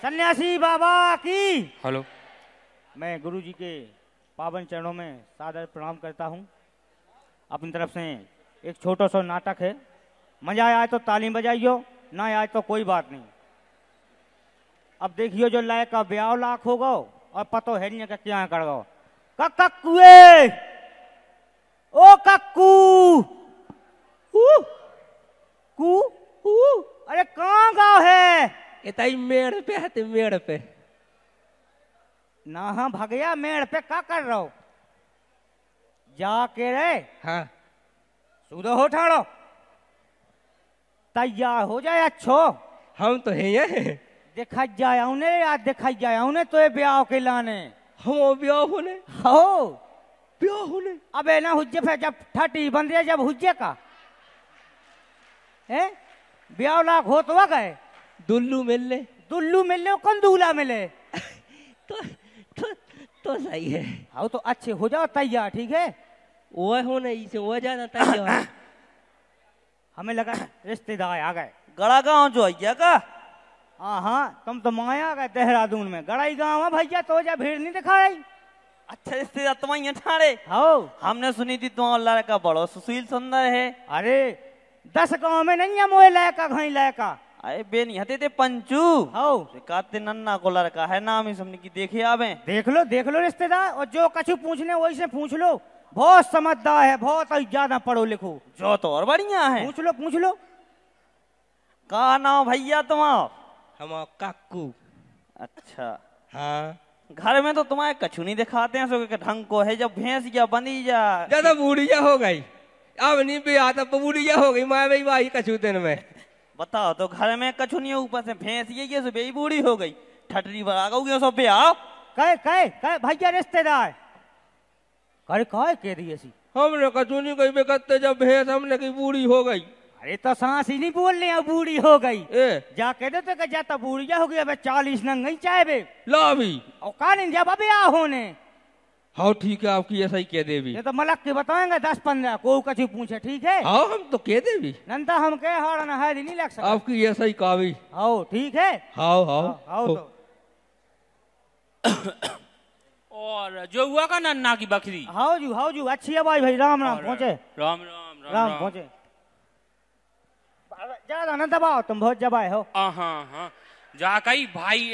सन्यासी बाबा की हेलो मैं गुरु जी के पावन चरणों में सादर प्रणाम करता हूँ अपनी तरफ से एक छोटा सा नाटक है मजा आए तो ताली बजाइयो ना आए तो कोई बात नहीं अब देखियो जो लायक का ब्याह लाख होगा और पतो है नहीं का क्या कर गो कक्कुए ओ कक्कू कू अरे कहाँ गाँव है ये मेड़ पे है मेड़ पे ना हाँ भगया मेड़ पे का कर रहो के रे हाँ सुधो हो ठाड़ो तैयार हो जाए अच्छो हम तो है ये देखा जाए उन्हें या देखा जाए उन्हें तो ये ब्याह के लाने हम वो ब्याह होने हो ब्याह होने अबे ना हुज्जे पे जब ठटी बंदे जब हुज्जे का है ब्याह लाख हो तो गए दुल्लू मिलने दुल्लू मिलने और कौन दूल्हा मिले तो तो तो सही है हाँ तो अच्छे हो जाओ तैयार ठीक है वह नहीं से वह जाना तैयार हमें लगा रिश्तेदार आ गए गड़ा गाँव जो आइया का हाँ हाँ तुम तो माया गए देहरादून में गड़ाई गाँव है भैया तो जा भीड़ नहीं दिखा रही अच्छा रिश्तेदार तुम्हारी तो ठाड़े हाँ हमने सुनी थी तुम लड़का बड़ो सुशील सुंदर है अरे दस गाँव में नहीं है मोहे लायका घाई लायका अरे बेन यहाँ थे पंचू हाउ काते नन्ना को लड़का है नाम ही समझ की देखे आवे देख लो देख लो रिश्तेदार और जो कछु पूछने वही से पूछ लो बहुत समझदार है बहुत ज्यादा पढ़ो लिखो जो तो और बढ़िया है पूछ लो पूछ लो कहा नाम भैया आप हम काकू अच्छा हाँ घर में तो तुम्हारे कछु नहीं दिखाते हैं सो ढंग को है जब भैंस या बनी जा ज्यादा बूढ़िया हो गई अब नहीं भी आता बूढ़िया हो गई माँ भाई भाई कछु दिन में बताओ तो घर में कछु नहीं ऊपर से भैंस ये ये सुबह ही बूढ़ी हो गई ठटरी पर आ गई सब पे आओ कहे कहे कहे भैया रिश्तेदार कर कहे कह रही ऐसी हमने कछु नहीं कही बेकते जब भैंस हमने की बूढ़ी हो गई अरे तो सांस ही नहीं बोल रहे बूढ़ी हो गई जा कह दे तो जाता बूढ़िया हो गई अब चालीस नंग नहीं चाहे बे ला और और नहीं जब अभी आ होने हाँ ठीक है आपकी ऐसा ही कह देवी ये तो मलक के बताएंगे दस पंद्रह को कछु पूछे ठीक है हाँ हम तो कह देवी नंता तो हम कह हाड़ ना हारी नहीं लग सकते आपकी ऐसा ही कावी हाँ ठीक है हाँ हाँ हाँ तो और जो हुआ का नन्ना की बकरी हाउ जी हाउ जी अच्छी है भाई भाई राम राम पहुंचे राम राम राम, राम पहुंचे ज्यादा ना दबाओ तुम बहुत जबाए हो हाँ हाँ जा कई भाई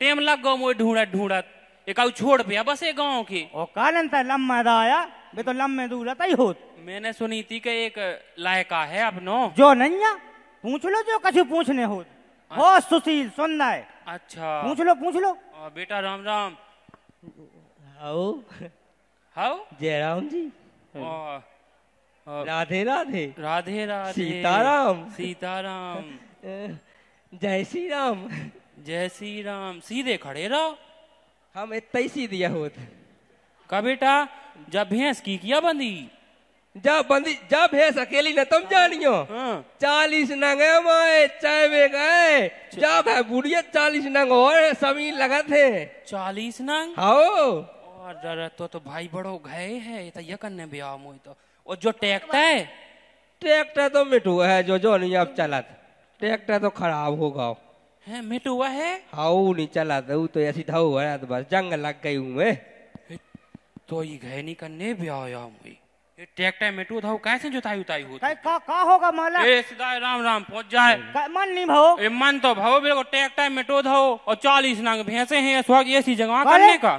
टेम लग गो मुझे ढूंढत ढूंढत एक आउ छोड़ पे बस एक गाँव की और कारण था लम्बा आया बे तो लम्बे दूर ही हो मैंने सुनी थी कि एक लायका है अपनो जो नैया पूछ लो जो कछु पूछने हो हो सुशील सुनना है अच्छा पूछ लो पूछ लो आ, बेटा राम राम हाउ हाउ जय राम जी राधे राधे राधे राधे सीताराम सीताराम जय श्री राम जय श्री राम सीधे खड़े रहो हम तैसी दिया होत का बेटा जब भैंस की किया बंदी जब बंदी जब भैंस अकेली न तुम जानियो हाँ। चालीस नंग माए चाय बे गए जब है बुढ़िया चालीस नंग और सभी लगा थे चालीस नंग हाओ और जरा तो तो भाई बड़ो गए है तो ये करने ब्याह मुझे तो और जो ट्रैक्टर है ट्रैक्टर तो मिठू है जो जो नहीं अब चलत ट्रैक्टर तो खराब हो है मिट हुआ है हाउ नहीं चला दू तो ऐसी धाउ हुआ तो बस जंग लग गई हूँ मैं तो ये घर नहीं करने भी आया हूँ ये ट्रैक्टर मिटू धाउ कैसे जुताई उताई हो का का होगा माला ए सीधा राम राम पहुंच जाए मन नहीं भाव ए मन तो भाव बिल्कुल ट्रैक्टर मिटो धाओ और चालीस नंग भैंसे हैं स्वर्ग ऐसी जगह करने का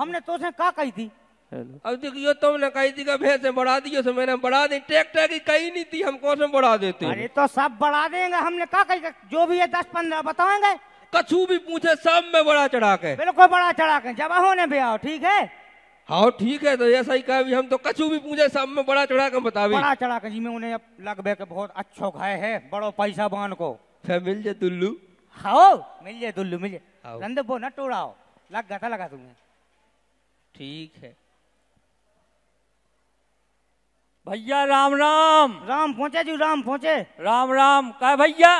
हमने तो से का कही थी अब देखियो तुमने कही थी भैंस बढ़ा दी सो तो मैंने बढ़ा दी ट्रैक्टर की कही नहीं थी हम कौन बढ़ा देते अरे तो सब बढ़ा देंगे हमने कहा कही जो भी है दस पंद्रह बताएंगे कछु भी पूछे सब में बड़ा चढ़ा के बिल्कुल बड़ा चढ़ा के जब होने भी आओ ठीक है हाँ ठीक है तो ऐसा ही कहा हम तो कछु भी पूछे सब में बड़ा चढ़ा के बतावे बड़ा चढ़ा के जी में उन्हें अब लगभग के बहुत अच्छो खाए है बड़ो पैसा बान को फिर अच्छा, मिल जाए दुल्लू हाओ मिल जाए दुल्लू मिल जाए रंधबो न टोड़ाओ लग गया था लगा तुम्हें ठीक है भैया राम राम राम पहुंचे जी राम पहुंचे राम राम कह भैया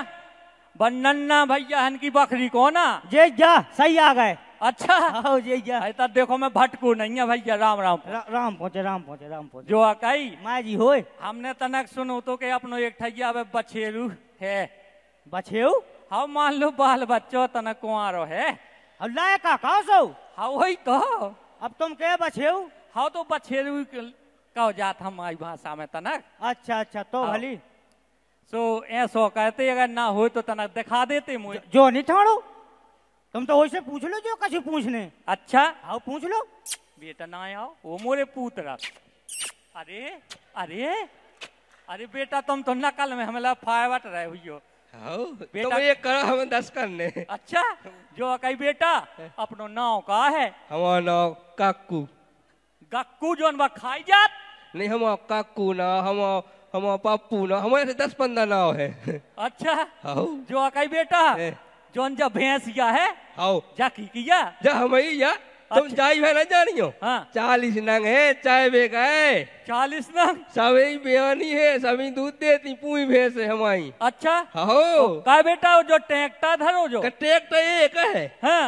बनन्ना भैया हन की बकरी को ना जे जा सही आ गए अच्छा आओ जे जा तो देखो मैं भटकू नहीं है भैया राम राम रा, राम पहुंचे राम पहुंचे राम पहुंचे जो अकई माई जी हो हमने तनक सुनो तो के तो अपनो एक ठगिया बछेरू है बछेऊ हाउ मान लो बाल बच्चो तनक कुआरो है अल्लाह का सो हाउ वही तो अब तुम के बछेऊ हाउ तो बछेरू कहो जात हम आई भाषा में तनक अच्छा अच्छा तो हाँ। भली सो ऐसो कहते अगर ना हो तो तनक दिखा देते मुझे जो नहीं छाड़ो तुम तो वैसे पूछ लो जो कछु पूछने अच्छा आओ पूछ लो बेटा ना आओ वो मोरे पूतरा अरे अरे अरे बेटा तुम तो नकल में हमला फायवट रहे हुई हाँ, बेटा तो ये करो हम दस करने अच्छा जो कई बेटा हाँ। अपनो नाव का है हमारा नाव काकू कक्कू जोन बा खाई जात नहीं हम काकू ना हम हम पप्पू ना हमारे दस पंद्रह नाव है अच्छा हाँ। जो अकाई बेटा है। जोन जा भैंस या है हाँ। जा की किया जा हम ही या तुम अच्छा। जाई भैया जानी हो हाँ। चालीस नंग है चाय बे गए चालीस नंग सभी बयानी है सभी दूध देती पूरी भैंस है हमारी अच्छा हो का बेटा जो ट्रैक्टर धरो जो ट्रैक्टर एक है हाँ।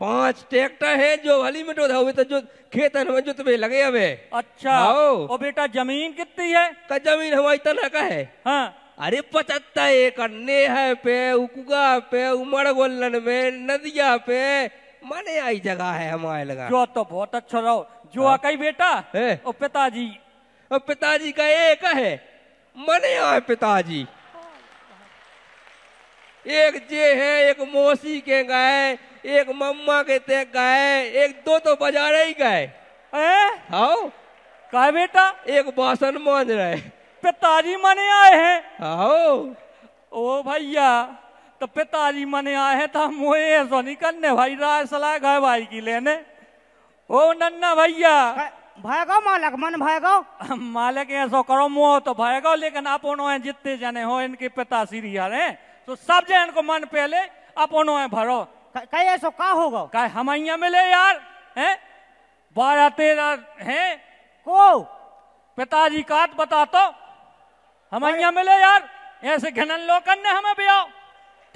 पांच ट्रैक्टर है जो वाली में तो, तो जो खेतन में में लगे हवे अच्छा ओ बेटा जमीन कितनी है का जमीन हमारी तना का है हाँ अरे पचहत्तर एकड़ नेह पे उकुगा पे उमड़ गोल्लन में नदिया पे मने आई जगह है हमारे लगा जो तो बहुत अच्छा रहो जो आ हाँ। आका बेटा और पिताजी पिताजी का एक है मने आए पिताजी एक जे है एक मौसी के गाय एक मम्मा के ते गाय एक दो तो रहे ही गाय हाओ का बेटा एक बासन मान रहे पिताजी मने आए हैं हाओ ओ भैया तो पिताजी मने आए हैं तो वो ऐसा नहीं करने भाई राय सलाह गाय भाई की लेने ओ नन्ना भैया भाई गो मालक मन भागो मालक ऐसा करो मुँह तो भागो लेकिन आप जितने जने हो इनके पिता सीरियल हैं तो सब जन को मन पहले अपनो है भरो कहे का होगा कहे हम मिले यार हैं बारह तेरह हैं को पिताजी का बता तो हम मिले यार ऐसे घनन लोकन ने हमें बिया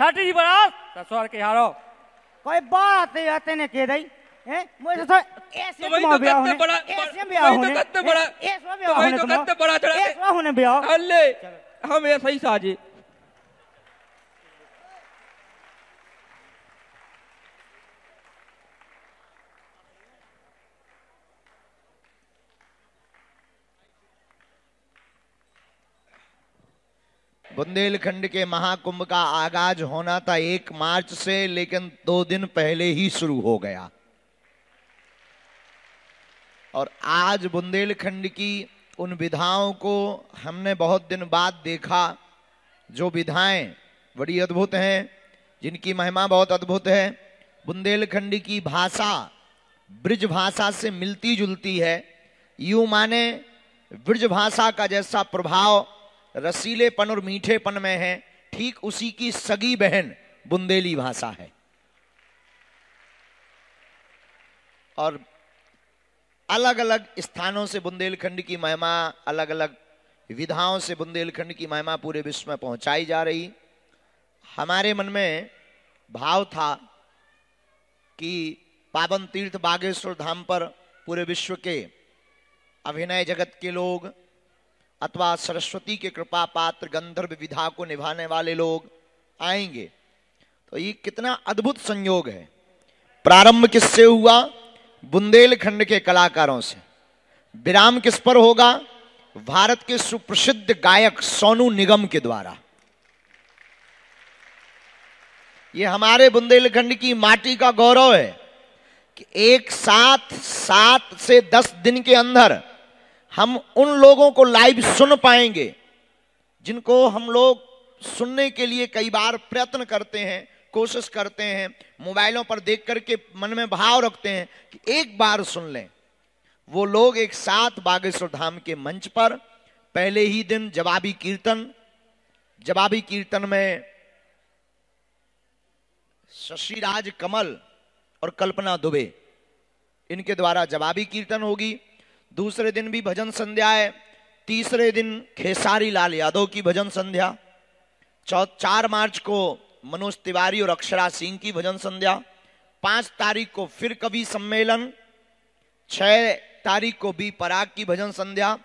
थर्टी बरास तो ससुर के हारो कोई बात है तेने के दई मुझे तो ऐसे में तो तो ब्याह बड़ा ऐसे ब्याह बड़ा ऐसे ब्याह होने बड़ा चढ़ा ऐसे होने ब्याह अल्ले हम ऐसे ही साजे बुंदेलखंड के महाकुंभ का आगाज होना था एक मार्च से लेकिन दो दिन पहले ही शुरू हो गया और आज बुंदेलखंड की उन विधाओं को हमने बहुत दिन बाद देखा जो विधाएं बड़ी अद्भुत हैं जिनकी महिमा बहुत अद्भुत है बुंदेलखंड की भाषा ब्रज भाषा से मिलती जुलती है यूं माने ब्रज भाषा का जैसा प्रभाव रसीलेपन और मीठेपन में है ठीक उसी की सगी बहन बुंदेली भाषा है और अलग अलग स्थानों से बुंदेलखंड की महिमा अलग अलग विधाओं से बुंदेलखंड की महिमा पूरे विश्व में पहुंचाई जा रही हमारे मन में भाव था कि पावन तीर्थ बागेश्वर धाम पर पूरे विश्व के अभिनय जगत के लोग अथवा सरस्वती के कृपा पात्र गंधर्व विधा को निभाने वाले लोग आएंगे तो ये कितना अद्भुत संयोग है प्रारंभ किससे हुआ बुंदेलखंड के कलाकारों से विराम किस पर होगा भारत के सुप्रसिद्ध गायक सोनू निगम के द्वारा ये हमारे बुंदेलखंड की माटी का गौरव है कि एक साथ सात से दस दिन के अंदर हम उन लोगों को लाइव सुन पाएंगे जिनको हम लोग सुनने के लिए कई बार प्रयत्न करते हैं कोशिश करते हैं मोबाइलों पर देख करके मन में भाव रखते हैं कि एक बार सुन लें वो लोग एक साथ बागेश्वर धाम के मंच पर पहले ही दिन जवाबी कीर्तन जवाबी कीर्तन में शशिराज कमल और कल्पना दुबे इनके द्वारा जवाबी कीर्तन होगी दूसरे दिन भी भजन संध्या है तीसरे दिन खेसारी लाल यादव की भजन संध्या चार मार्च को मनोज तिवारी और अक्षरा सिंह की भजन संध्या पांच तारीख को फिर कभी सम्मेलन छह तारीख को बी पराग की भजन संध्या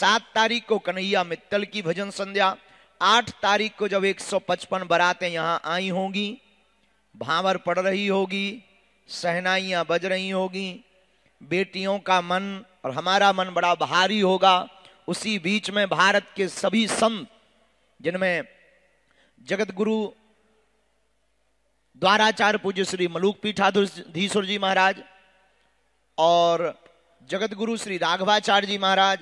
सात तारीख को कन्हैया मित्तल की भजन संध्या आठ तारीख को जब 155 बरातें यहां आई होंगी भावर पड़ रही होगी सहनाइयां बज रही होगी बेटियों का मन और हमारा मन बड़ा भारी होगा उसी बीच में भारत के सभी संत जिनमें जगत गुरु द्वाराचार्य पूज्य श्री मलूक पीठाधीश्वर जी महाराज और जगत गुरु श्री राघवाचार्य जी महाराज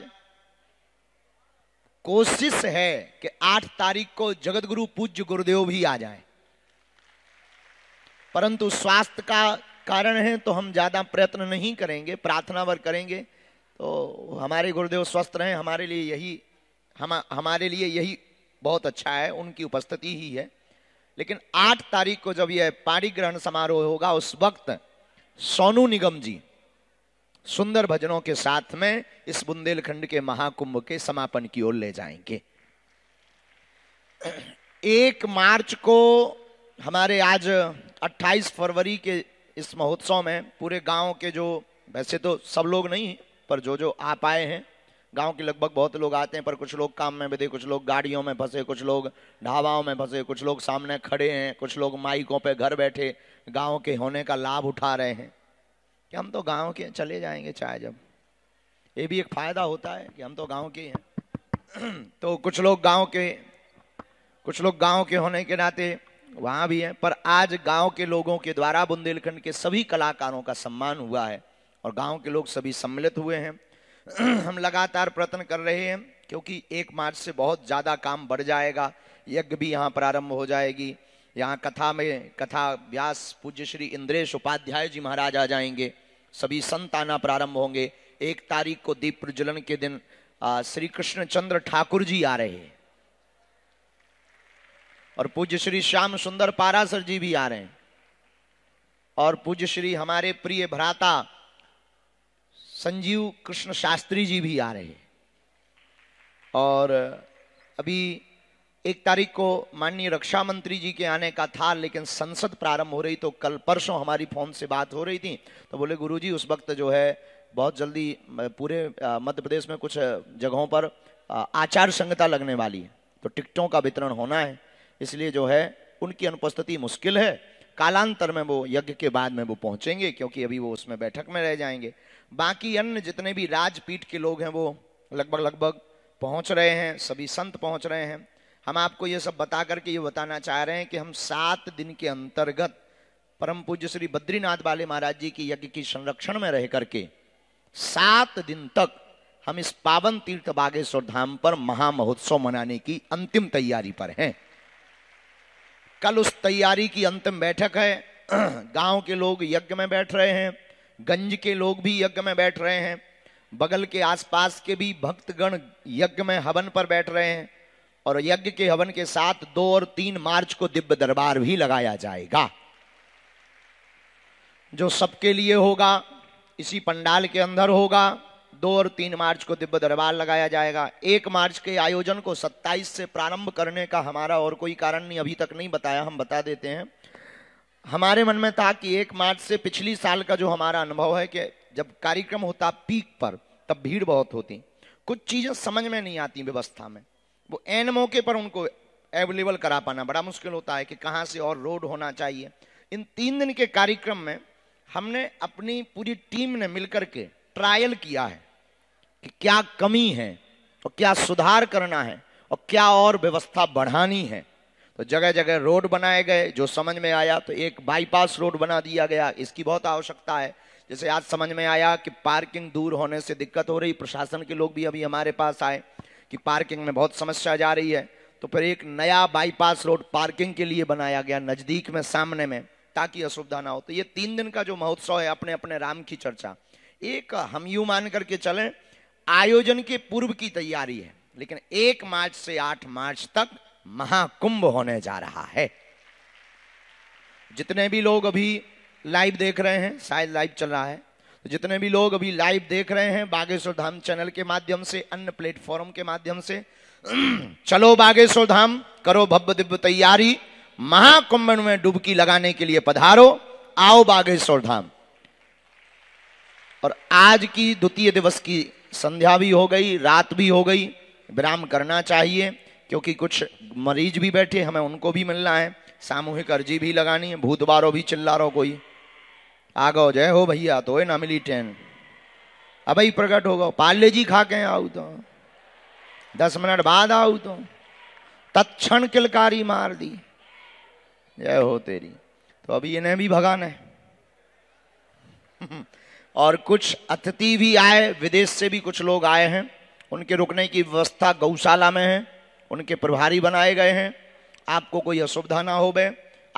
कोशिश है कि आठ तारीख को जगत गुरु पूज्य गुरुदेव भी आ जाए परंतु स्वास्थ्य का कारण है तो हम ज्यादा प्रयत्न नहीं करेंगे प्रार्थना वर करेंगे तो हमारे गुरुदेव स्वस्थ रहें हमारे लिए यही हम हमारे लिए यही बहुत अच्छा है उनकी उपस्थिति ही है लेकिन आठ तारीख को जब यह ग्रहण समारोह होगा उस वक्त सोनू निगम जी सुंदर भजनों के साथ में इस बुंदेलखंड के महाकुंभ के समापन की ओर ले जाएंगे एक मार्च को हमारे आज 28 फरवरी के इस महोत्सव में पूरे गांव के जो वैसे तो सब लोग नहीं पर जो जो आ पाए हैं गांव के लगभग बहुत लोग आते हैं पर कुछ लोग काम में बिधे कुछ लोग गाड़ियों में फंसे कुछ लोग ढाबाओं में फंसे कुछ लोग सामने खड़े हैं कुछ लोग माइकों पे घर बैठे गांव के होने का लाभ उठा रहे हैं कि हम तो गांव के चले जाएंगे चाहे जब ये भी एक फायदा होता है कि हम तो गाँव के हैं तो कुछ लोग गाँव के कुछ लोग गाँव के होने के नाते वहां भी हैं पर आज गांव के लोगों के द्वारा बुंदेलखंड के सभी कलाकारों का सम्मान हुआ है और गांव के लोग सभी सम्मिलित हुए हैं हम लगातार प्रयत्न कर रहे हैं क्योंकि एक मार्च से बहुत ज़्यादा काम बढ़ जाएगा यज्ञ भी यहाँ प्रारंभ हो जाएगी यहाँ कथा में कथा व्यास पूज्य श्री इंद्रेश उपाध्याय जी महाराज आ जाएंगे सभी संत आना प्रारंभ होंगे एक तारीख को दीप प्रज्वलन के दिन श्री कृष्णचंद्र ठाकुर जी आ रहे और पूज्य श्री श्याम सुंदर पारासर जी भी आ रहे हैं और पूज्य श्री हमारे प्रिय भ्राता संजीव कृष्ण शास्त्री जी भी आ रहे हैं और अभी एक तारीख को माननीय रक्षा मंत्री जी के आने का था लेकिन संसद प्रारंभ हो रही तो कल परसों हमारी फोन से बात हो रही थी तो बोले गुरुजी उस वक्त जो है बहुत जल्दी पूरे मध्य प्रदेश में कुछ जगहों पर आचार संहिता लगने वाली है तो टिकटों का वितरण होना है इसलिए जो है उनकी अनुपस्थिति मुश्किल है कालांतर में वो यज्ञ के बाद में वो पहुंचेंगे क्योंकि अभी वो उसमें बैठक में रह जाएंगे बाकी अन्य जितने भी राजपीठ के लोग हैं वो लगभग लगभग पहुंच रहे हैं सभी संत पहुंच रहे हैं हम आपको ये सब बता करके ये बताना चाह रहे हैं कि हम सात दिन के अंतर्गत परम पूज्य श्री बद्रीनाथ वाले महाराज जी की यज्ञ की संरक्षण में रह करके सात दिन तक हम इस पावन तीर्थ बागेश्वर धाम पर महामहोत्सव मनाने की अंतिम तैयारी पर हैं कल उस तैयारी की अंतिम बैठक है गांव के लोग यज्ञ में बैठ रहे हैं गंज के लोग भी यज्ञ में बैठ रहे हैं बगल के आसपास के भी भक्तगण यज्ञ में हवन पर बैठ रहे हैं और यज्ञ के हवन के साथ दो और तीन मार्च को दिव्य दरबार भी लगाया जाएगा जो सबके लिए होगा इसी पंडाल के अंदर होगा दो और तीन मार्च को दिव्य दरबार लगाया जाएगा एक मार्च के आयोजन को 27 से प्रारंभ करने का हमारा और कोई कारण नहीं अभी तक नहीं बताया हम बता देते हैं हमारे मन में था कि एक मार्च से पिछली साल का जो हमारा अनुभव है कि जब कार्यक्रम होता पीक पर तब भीड़ बहुत होती कुछ चीज़ें समझ में नहीं आती व्यवस्था में वो एन मौके पर उनको अवेलेबल करा पाना बड़ा मुश्किल होता है कि कहाँ से और रोड होना चाहिए इन तीन दिन के कार्यक्रम में हमने अपनी पूरी टीम ने मिलकर के ट्रायल किया है कि क्या कमी है और क्या सुधार करना है और क्या और व्यवस्था बढ़ानी है तो जगह जगह रोड बनाए गए जो समझ में आया तो एक बाईपास रोड बना दिया गया इसकी बहुत आवश्यकता है जैसे आज समझ में आया कि पार्किंग दूर होने से दिक्कत हो रही प्रशासन के लोग भी अभी हमारे पास आए कि पार्किंग में बहुत समस्या जा रही है तो फिर एक नया बाईपास रोड पार्किंग के लिए बनाया गया नज़दीक में सामने में ताकि असुविधा ना हो तो ये तीन दिन का जो महोत्सव है अपने अपने राम की चर्चा एक हम यू मान करके चलें आयोजन के पूर्व की तैयारी है लेकिन एक मार्च से आठ मार्च तक महाकुंभ होने जा रहा है जितने भी लोग अभी लाइव देख रहे हैं शायद लाइव चल रहा है तो जितने भी लोग अभी लाइव देख रहे हैं बागेश्वर धाम चैनल के माध्यम से अन्य प्लेटफॉर्म के माध्यम से चलो बागेश्वर धाम करो भव्य दिव्य तैयारी महाकुंभ में डुबकी लगाने के लिए पधारो आओ बागेश्वर धाम और आज की द्वितीय दिवस की संध्या भी हो गई रात भी हो गई विराम करना चाहिए क्योंकि कुछ मरीज भी बैठे हमें उनको भी मिलना है सामूहिक अर्जी भी लगानी है भूत बारो भी चिल्ला रहो कोई आ गो जय हो भैया तो ना मिली ट्रेन अब ही प्रकट होगा पाले जी खा के आओ तो दस मिनट बाद आओ तो तत्क्षण किलकारी मार दी जय हो तेरी तो अभी इन्हें भी भगाना है और कुछ अतिथि भी आए विदेश से भी कुछ लोग आए हैं उनके रुकने की व्यवस्था गौशाला में है उनके प्रभारी बनाए गए हैं आपको कोई असुविधा ना हो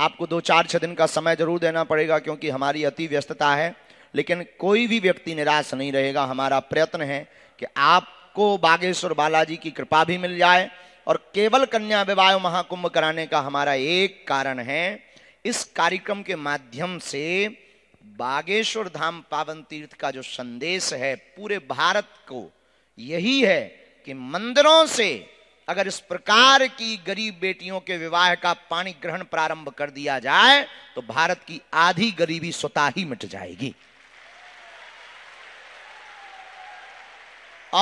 आपको दो चार छः दिन का समय जरूर देना पड़ेगा क्योंकि हमारी अति व्यस्तता है लेकिन कोई भी व्यक्ति निराश नहीं रहेगा हमारा प्रयत्न है कि आपको बागेश्वर बालाजी की कृपा भी मिल जाए और केवल कन्या विवाह महाकुंभ कराने का हमारा एक कारण है इस कार्यक्रम के माध्यम से बागेश्वर धाम पावन तीर्थ का जो संदेश है पूरे भारत को यही है कि मंदिरों से अगर इस प्रकार की गरीब बेटियों के विवाह का पानी ग्रहण प्रारंभ कर दिया जाए तो भारत की आधी गरीबी स्वतः ही मिट जाएगी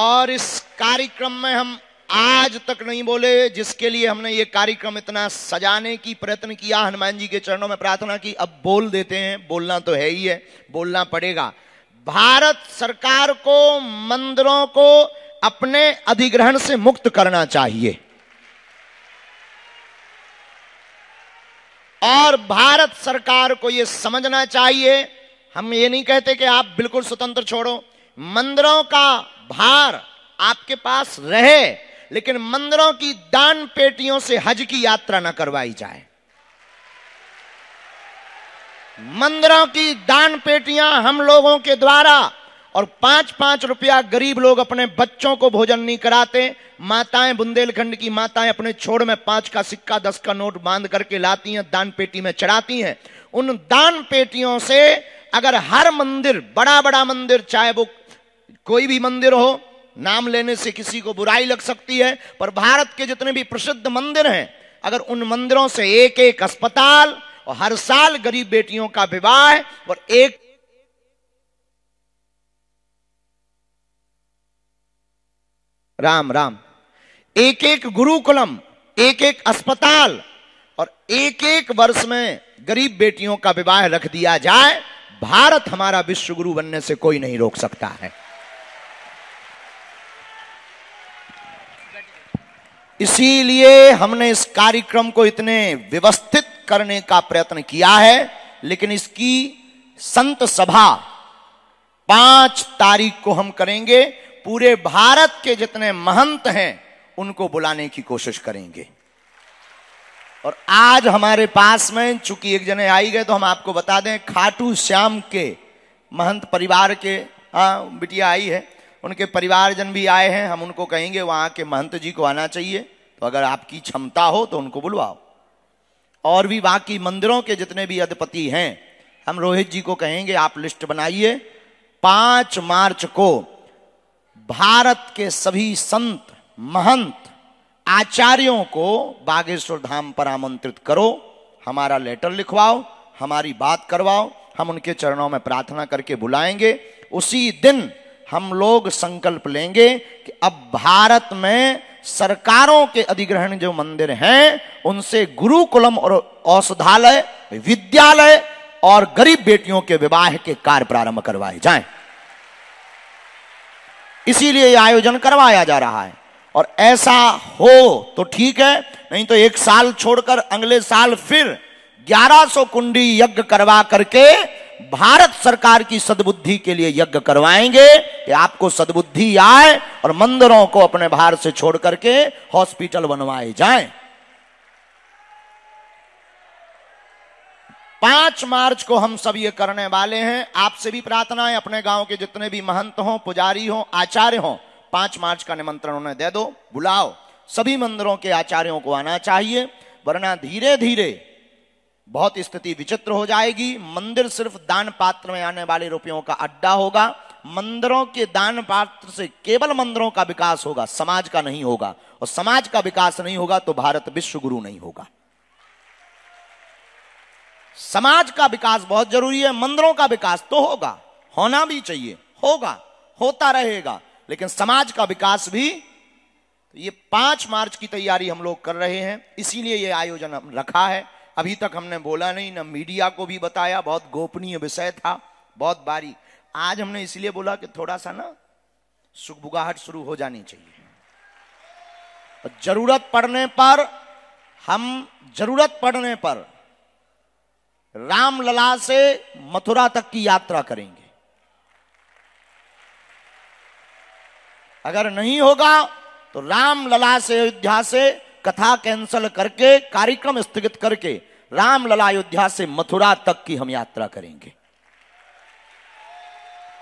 और इस कार्यक्रम में हम आज तक नहीं बोले जिसके लिए हमने ये कार्यक्रम इतना सजाने की प्रयत्न किया हनुमान जी के चरणों में प्रार्थना की अब बोल देते हैं बोलना तो है ही है बोलना पड़ेगा भारत सरकार को मंदिरों को अपने अधिग्रहण से मुक्त करना चाहिए और भारत सरकार को यह समझना चाहिए हम ये नहीं कहते कि आप बिल्कुल स्वतंत्र छोड़ो मंदिरों का भार आपके पास रहे लेकिन मंदिरों की दान पेटियों से हज की यात्रा ना करवाई जाए मंदिरों की दान पेटियां हम लोगों के द्वारा और पांच पांच रुपया गरीब लोग अपने बच्चों को भोजन नहीं कराते माताएं बुंदेलखंड की माताएं अपने छोड़ में पांच का सिक्का दस का नोट बांध करके लाती हैं दान पेटी में चढ़ाती हैं उन दान पेटियों से अगर हर मंदिर बड़ा बड़ा मंदिर चाहे वो कोई भी मंदिर हो नाम लेने से किसी को बुराई लग सकती है पर भारत के जितने भी प्रसिद्ध मंदिर हैं अगर उन मंदिरों से एक एक अस्पताल और हर साल गरीब बेटियों का विवाह और एक राम राम एक एक गुरुकुलम एक एक अस्पताल और एक एक वर्ष में गरीब बेटियों का विवाह रख दिया जाए भारत हमारा विश्व गुरु बनने से कोई नहीं रोक सकता है इसीलिए हमने इस कार्यक्रम को इतने व्यवस्थित करने का प्रयत्न किया है लेकिन इसकी संत सभा पांच तारीख को हम करेंगे पूरे भारत के जितने महंत हैं उनको बुलाने की कोशिश करेंगे और आज हमारे पास में चूंकि एक जने आई गए तो हम आपको बता दें खाटू श्याम के महंत परिवार के हाँ बिटिया आई है उनके परिवारजन भी आए हैं हम उनको कहेंगे वहां के महंत जी को आना चाहिए तो अगर आपकी क्षमता हो तो उनको बुलवाओ और भी बाकी मंदिरों के जितने भी अधिपति हैं हम रोहित जी को कहेंगे आप लिस्ट बनाइए पांच मार्च को भारत के सभी संत महंत आचार्यों को बागेश्वर धाम पर आमंत्रित करो हमारा लेटर लिखवाओ हमारी बात करवाओ हम उनके चरणों में प्रार्थना करके बुलाएंगे उसी दिन हम लोग संकल्प लेंगे कि अब भारत में सरकारों के अधिग्रहण जो मंदिर हैं उनसे गुरुकुलम और औषधालय विद्यालय और गरीब बेटियों के विवाह के कार्य प्रारंभ करवाए जाएं। इसीलिए यह आयोजन करवाया जा रहा है और ऐसा हो तो ठीक है नहीं तो एक साल छोड़कर अगले साल फिर 1100 कुंडी यज्ञ करवा करके भारत सरकार की सद्बुद्धि के लिए यज्ञ करवाएंगे कि आपको सद्बुद्धि आए और मंदिरों को अपने भार से छोड़ करके हॉस्पिटल बनवाए जाएं पांच मार्च को हम सब ये करने वाले हैं आपसे भी प्रार्थना है अपने गांव के जितने भी महंत हों पुजारी हों आचार्य हों पांच मार्च का निमंत्रण उन्हें दे दो बुलाओ सभी मंदिरों के आचार्यों को आना चाहिए वरना धीरे धीरे बहुत स्थिति विचित्र हो जाएगी मंदिर सिर्फ दान पात्र में आने वाले रुपयों का अड्डा होगा मंदिरों के दान पात्र से केवल मंदिरों का विकास होगा समाज का नहीं होगा और समाज का विकास नहीं होगा तो भारत विश्व गुरु नहीं होगा समाज का विकास बहुत जरूरी है मंदिरों का विकास तो होगा होना भी चाहिए होगा होता रहेगा लेकिन समाज का विकास भी तो ये पांच मार्च की तैयारी हम लोग कर रहे हैं इसीलिए ये आयोजन हम रखा है अभी तक हमने बोला नहीं ना मीडिया को भी बताया बहुत गोपनीय विषय था बहुत बारी आज हमने इसलिए बोला कि थोड़ा सा ना सुखबुगाहट शुरू हो जानी चाहिए जरूरत पड़ने पर हम जरूरत पड़ने पर रामलला से मथुरा तक की यात्रा करेंगे अगर नहीं होगा तो रामलला से अयोध्या से कथा कैंसल करके कार्यक्रम स्थगित करके रामलला अयोध्या से मथुरा तक की हम यात्रा करेंगे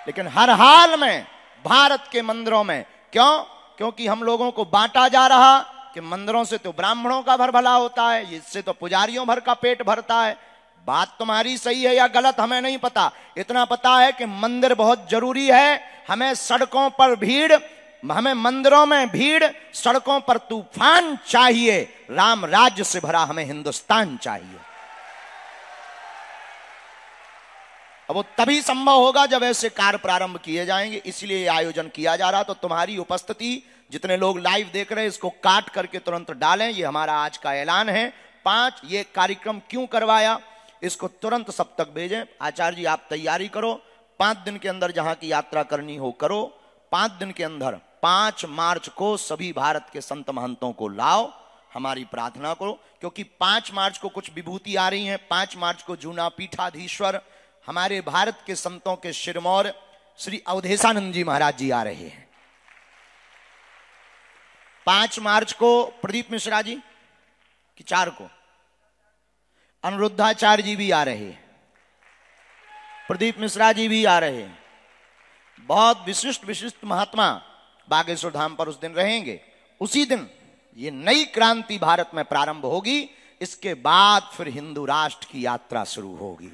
लेकिन हर हाल में भारत के मंदिरों में क्यों क्योंकि हम लोगों को बांटा जा रहा कि मंदिरों से तो ब्राह्मणों का भर भला होता है इससे तो पुजारियों भर का पेट भरता है बात तुम्हारी सही है या गलत हमें नहीं पता इतना पता है कि मंदिर बहुत जरूरी है हमें सड़कों पर भीड़ हमें मंदिरों में भीड़ सड़कों पर तूफान चाहिए राम राज्य से भरा हमें हिंदुस्तान चाहिए अब वो तभी संभव होगा जब ऐसे कार्य प्रारंभ किए जाएंगे इसलिए आयोजन किया जा रहा तो तुम्हारी उपस्थिति जितने लोग लाइव देख रहे हैं इसको काट करके तुरंत डालें ये हमारा आज का ऐलान है पांच ये कार्यक्रम क्यों करवाया इसको तुरंत सब तक भेजें आचार्य जी आप तैयारी करो पांच दिन के अंदर जहां की यात्रा करनी हो करो पांच दिन के अंदर पांच मार्च को सभी भारत के संत महंतों को लाओ हमारी प्रार्थना करो क्योंकि पांच मार्च को कुछ विभूति आ रही है पांच मार्च को जूना पीठाधीश्वर हमारे भारत के संतों के शिरमौर श्री अवधेशानंद जी महाराज जी आ रहे हैं पांच मार्च को प्रदीप मिश्रा जी कि चार को अनुरुद्धाचार्य जी भी आ रहे प्रदीप मिश्रा जी भी आ रहे बहुत विशिष्ट विशिष्ट महात्मा बागेश्वर धाम पर उस दिन रहेंगे उसी दिन ये नई क्रांति भारत में प्रारंभ होगी इसके बाद फिर हिंदू राष्ट्र की यात्रा शुरू होगी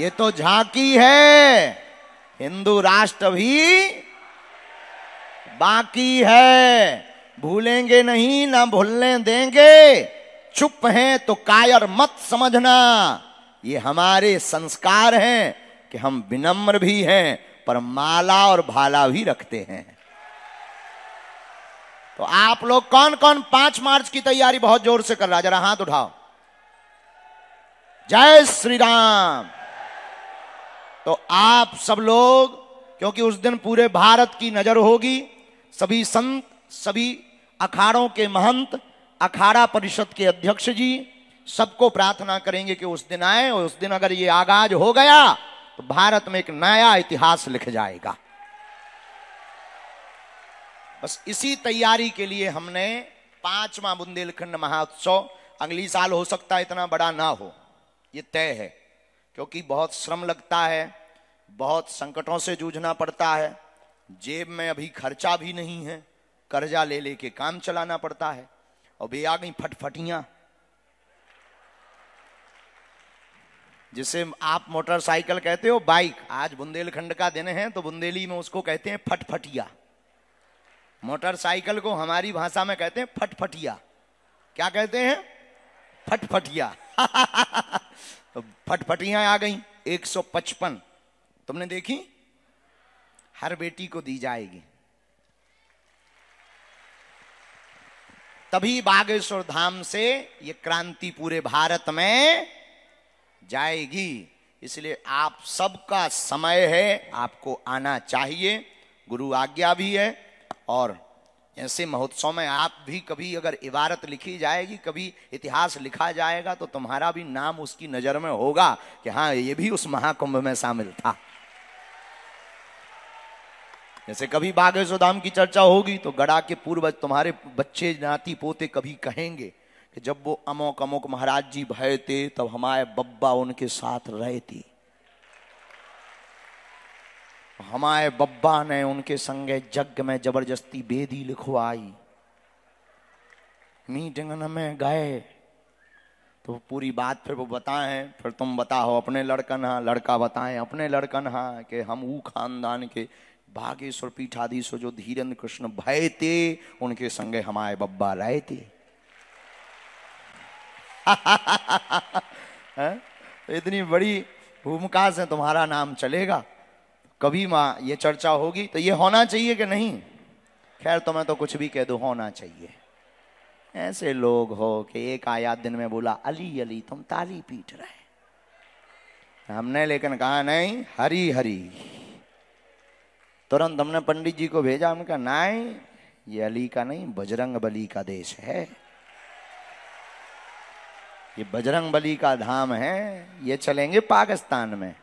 ये तो झांकी है हिंदू राष्ट्र भी बाकी है भूलेंगे नहीं ना भूलने देंगे चुप हैं तो कायर मत समझना ये हमारे संस्कार हैं कि हम विनम्र भी हैं पर माला और भाला भी रखते हैं तो आप लोग कौन कौन पांच मार्च की तैयारी बहुत जोर से कर रहा जरा हाथ उठाओ जय श्री राम तो आप सब लोग क्योंकि उस दिन पूरे भारत की नजर होगी सभी संत सभी अखाड़ों के महंत अखाड़ा परिषद के अध्यक्ष जी सबको प्रार्थना करेंगे कि उस दिन आए और उस दिन अगर ये आगाज हो गया तो भारत में एक नया इतिहास लिख जाएगा बस इसी तैयारी के लिए हमने पांचवा बुंदेलखंड महोत्सव अगली साल हो सकता है इतना बड़ा ना हो ये तय है क्योंकि बहुत श्रम लगता है बहुत संकटों से जूझना पड़ता है जेब में अभी खर्चा भी नहीं है कर्जा ले लेके काम चलाना पड़ता है और वे आ गई फटफटिया जिसे आप मोटरसाइकिल कहते हो बाइक आज बुंदेलखंड का दिन है तो बुंदेली में उसको कहते हैं फटफटिया मोटरसाइकिल को हमारी भाषा में कहते हैं फटफटिया क्या कहते हैं फटफटिया तो फटफटियां आ गई 155 तुमने देखी हर बेटी को दी जाएगी तभी बागेश्वर धाम से ये क्रांति पूरे भारत में जाएगी इसलिए आप सबका समय है आपको आना चाहिए गुरु आज्ञा भी है और ऐसे महोत्सव में आप भी कभी अगर इबारत लिखी जाएगी कभी इतिहास लिखा जाएगा तो तुम्हारा भी नाम उसकी नज़र में होगा कि हाँ ये भी उस महाकुंभ में शामिल था जैसे कभी बागेश्वर धाम की चर्चा होगी तो गड़ा के पूर्वज तुम्हारे बच्चे नाती पोते कभी कहेंगे कि जब वो अमोक अमोक महाराज जी भय थे तब हमारे बब्बा उनके साथ रहे थे हमारे बब्बा ने उनके संगे जग में जबरदस्ती बेदी लिखवाई मीटिंग में गए तो पूरी बात फिर वो बताएं फिर तुम बताओ अपने लड़कन हाँ लड़का बताएं अपने लड़कन हाँ कि हम ऊ खानदान के भागेश्वर पीठाधीश्वर जो धीरेन्द्र कृष्ण भय थे उनके संगे हमारे बब्बा राय थे तो इतनी बड़ी भूमिका से तुम्हारा नाम चलेगा कभी माँ ये चर्चा होगी तो ये होना चाहिए कि नहीं खैर तुम्हें तो कुछ भी कह दू होना चाहिए ऐसे लोग हो कि एक आया दिन में बोला अली अली तुम ताली पीट रहे हमने लेकिन कहा नहीं हरी हरी तुरंत हमने पंडित जी को भेजा हमने कहा ना ये अली का नहीं बजरंग बली का देश है ये बजरंग बली का धाम है ये चलेंगे पाकिस्तान में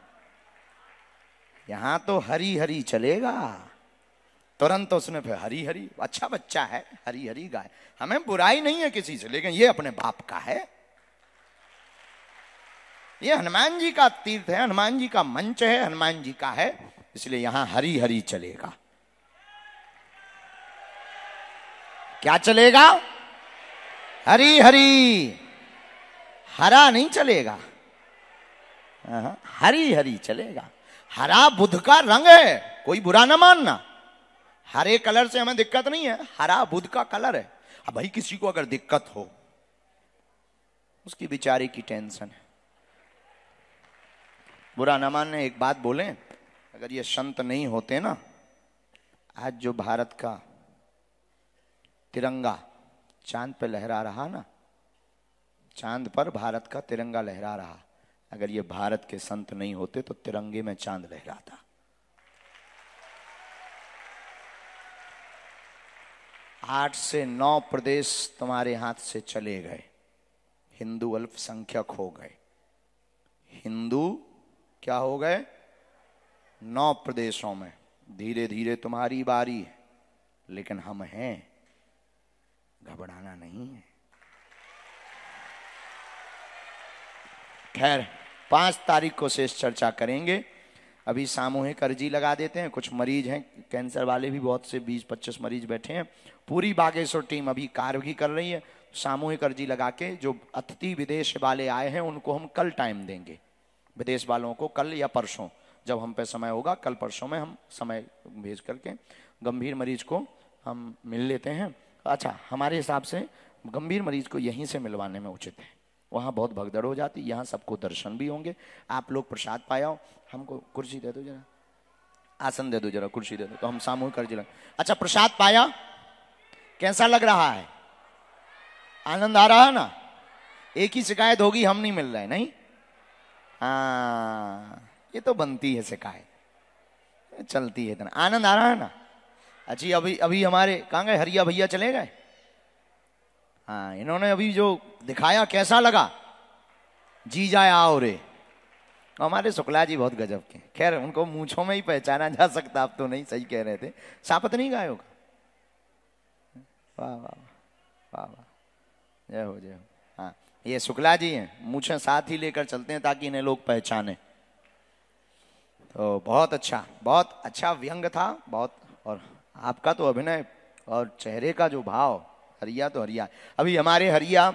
यहां तो हरी हरी चलेगा तुरंत तो उसने फिर हरी हरी अच्छा बच्चा है हरी हरी गाय हमें बुराई नहीं है किसी से लेकिन ये अपने बाप का है ये हनुमान जी का तीर्थ है हनुमान जी का मंच है हनुमान जी का है इसलिए यहां हरी हरी चलेगा क्या चलेगा हरी हरी हरा नहीं चलेगा हरी हरी चलेगा हरा बुध का रंग है कोई बुरा ना मानना हरे कलर से हमें दिक्कत नहीं है हरा बुध का कलर है अब भाई किसी को अगर दिक्कत हो उसकी बेचारी की टेंशन है बुरा ना मानने एक बात बोलें अगर ये संत नहीं होते ना आज जो भारत का तिरंगा चांद पर लहरा रहा ना चांद पर भारत का तिरंगा लहरा रहा अगर ये भारत के संत नहीं होते तो तिरंगे में चांद लहराता आठ से नौ प्रदेश तुम्हारे हाथ से चले गए हिंदू अल्पसंख्यक हो गए हिंदू क्या हो गए नौ प्रदेशों में धीरे धीरे तुम्हारी बारी है लेकिन हम हैं घबराना नहीं है खैर पांच तारीख को शेष चर्चा करेंगे अभी सामूहिक अर्जी लगा देते हैं कुछ मरीज हैं कैंसर वाले भी बहुत से बीस पच्चीस मरीज बैठे हैं पूरी बागेश्वर टीम अभी कार्य भी कर रही है सामूहिक अर्जी लगा के जो अतिथि विदेश वाले आए हैं उनको हम कल टाइम देंगे विदेश वालों को कल या परसों जब हम पे समय होगा कल परसों में हम समय भेज करके गंभीर मरीज को हम मिल लेते हैं अच्छा हमारे हिसाब से गंभीर मरीज को यहीं से मिलवाने में उचित है वहाँ बहुत भगदड़ हो जाती यहाँ सबको दर्शन भी होंगे आप लोग प्रसाद पाया हो हमको कुर्सी दे दो जरा आसन दे दो जरा कुर्सी दे दो तो हम सामूहिक कर जिला अच्छा प्रसाद पाया कैसा लग रहा है आनंद आ रहा है ना एक ही शिकायत होगी हम नहीं मिल रहे नहीं हाँ ये तो बनती है शिकायत चलती है इतना आनंद आ रहा है ना अच्छी अभी अभी हमारे कहाँ गए हरिया भैया चले गए हाँ इन्होंने अभी जो दिखाया कैसा लगा जी जाए आओ रे हमारे शुक्ला जी बहुत गजब के खैर उनको मूछों में ही पहचाना जा सकता आप तो नहीं सही कह रहे थे सापत नहीं गाय होगा वाह वाह वाह वाह जय हो जय हो हाँ ये शुक्ला जी हैं मूछे साथ ही लेकर चलते हैं ताकि इन्हें लोग पहचाने तो बहुत अच्छा बहुत अच्छा व्यंग था बहुत और आपका तो अभिनय और चेहरे का जो भाव हरिया तो हरिया अभी हमारे हरिया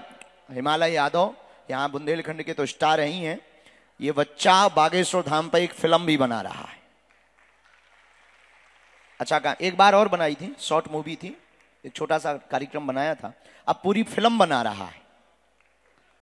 हिमालय यादव यहाँ बुंदेलखंड के तो स्टार ही हैं ये बच्चा बागेश्वर धाम पर एक फिल्म भी बना रहा है अच्छा कहा एक बार और बनाई थी शॉर्ट मूवी थी एक छोटा सा कार्यक्रम बनाया था अब पूरी फिल्म बना रहा है